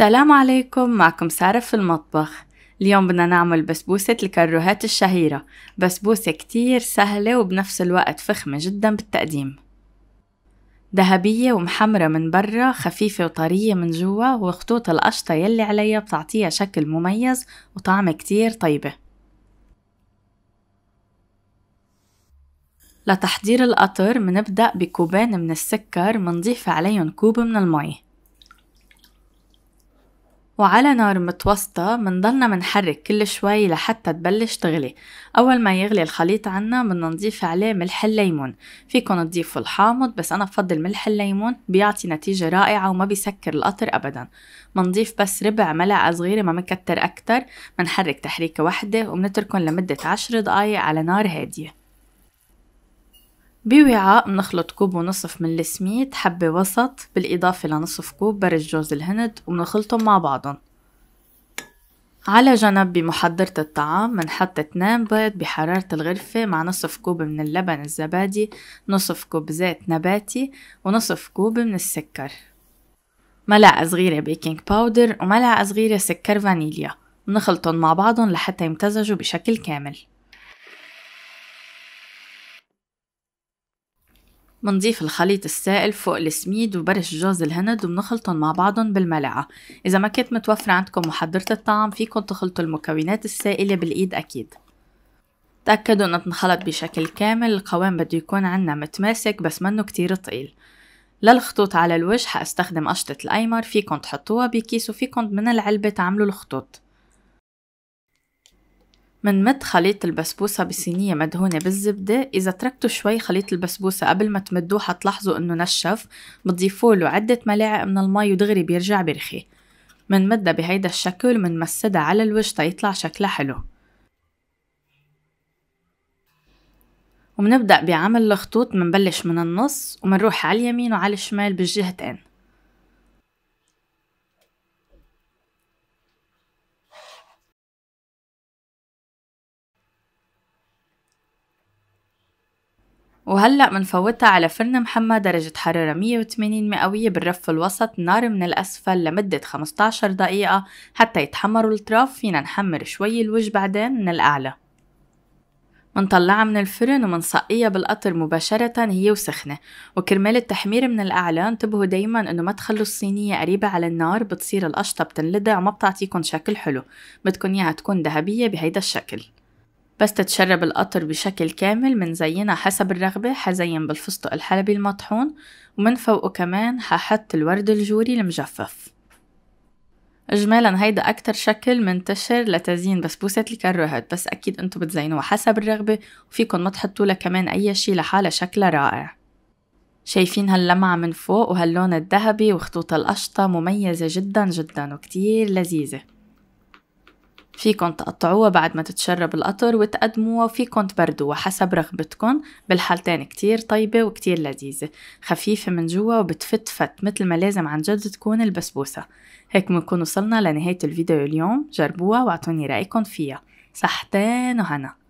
السلام عليكم معكم سارة في المطبخ اليوم بدنا نعمل بسبوسة الكروهات الشهيرة بسبوسة كتير سهلة وبنفس الوقت فخمة جدا بالتقديم ذهبية ومحمرة من برا خفيفة وطرية من جوا وخطوط القشطة يلي عليها بتعطيها شكل مميز وطعم كتير طيبة لتحضير القطر منبدأ بكوبين من السكر منضيف عليهم كوب من المي وعلى نار متوسطة منضلنا منحرك كل شوي لحتى تبلش تغلي أول ما يغلي الخليط عنا بدنا نضيف عليه ملح الليمون فيكن تضيفوا الحامض بس أنا بفضل ملح الليمون بيعطي نتيجة رائعة وما بيسكر القطر أبدا منضيف بس ربع ملعقة صغيرة ما منكتر أكتر منحرك تحريكة واحدة ومنتركن لمدة عشر دقايق على نار هادية بوعاء بنخلط كوب ونصف من السميد حبة وسط بالإضافة لنصف كوب برج جوز الهند وبنخلطهم مع بعضهم على جنب بمحضرة الطعام بنحط اتنين بيض بحرارة الغرفة مع نصف كوب من اللبن الزبادي نصف كوب زيت نباتي ونصف كوب من السكر ملعقة صغيرة بيكنج باودر وملعقة صغيرة سكر فانيليا بنخلطهم مع بعضهم لحتى يمتزجوا بشكل كامل بنضيف الخليط السائل فوق السميد وبرش جوز الهند وبنخلطهم مع بعضهم بالملعقة إذا ما كانت متوفرة عندكم محضرة الطعم فيكم تخلطوا المكونات السائلة بالإيد أكيد تأكدوا أن تنخلط بشكل كامل القوام بده يكون عنا متماسك بس منه كتير تقيل للخطوط على الوجه حأستخدم قشطة الأيمر فيكم تحطوها بكيس وفيكم من العلبة تعملوا الخطوط منمد خليط البسبوسة بصينية مدهونة بالزبدة إذا تركتوا شوي خليط البسبوسة قبل ما تمدوه حتلاحظوا إنه نشف بتضيفوا له عدة ملاعق من المي ودغري بيرجع برخي منمدها بهيدا الشكل منمسدها على الوجه تيطلع شكلها حلو ومنبدأ بعمل الخطوط منبلش من النص ومنروح على اليمين وعلى الشمال بالجهتين وهلأ منفوتها على فرن محمى درجة حرارة 180 مئوية بالرف الوسط نار من الأسفل لمدة 15 دقيقة حتى يتحمروا الأطراف فينا نحمر شوي الوج بعدين من الأعلى منطلعها من الفرن ومنسقيها بالقطر مباشرة هي وسخنة وكرمال التحمير من الأعلى انتبهوا دايما انه ما تخلوا الصينية قريبة على النار بتصير القشطة بتنلدع وما بتعطيكم شكل حلو بدكن اياها تكون ذهبية بهيدا الشكل بس تتشرب القطر بشكل كامل منزينها حسب الرغبة حزين بالفستق الحلبي المطحون ومن فوقه كمان ححط الورد الجوري المجفف اجمالا هيدا اكتر شكل منتشر لتزيين بسبوسة الكروهات بس اكيد انتو بتزينوها حسب الرغبة وفيكن ما تحطوا كمان اي شي لحالة شكلها رائع شايفين هاللمعة من فوق وهاللون الذهبي وخطوط القشطة مميزة جدا جدا وكتير لذيذة فيكن تقطعوها بعد ما تتشرب القطر وتقدموها وفيكن تبردوها حسب رغبتكن بالحالتين كتير طيبة وكتير لذيذة خفيفة من جوا وبتفتفت مثل ما لازم عن جد تكون البسبوسة هيك بنكون وصلنا لنهاية الفيديو اليوم جربوها واعطوني رأيكن فيها صحتين وهنا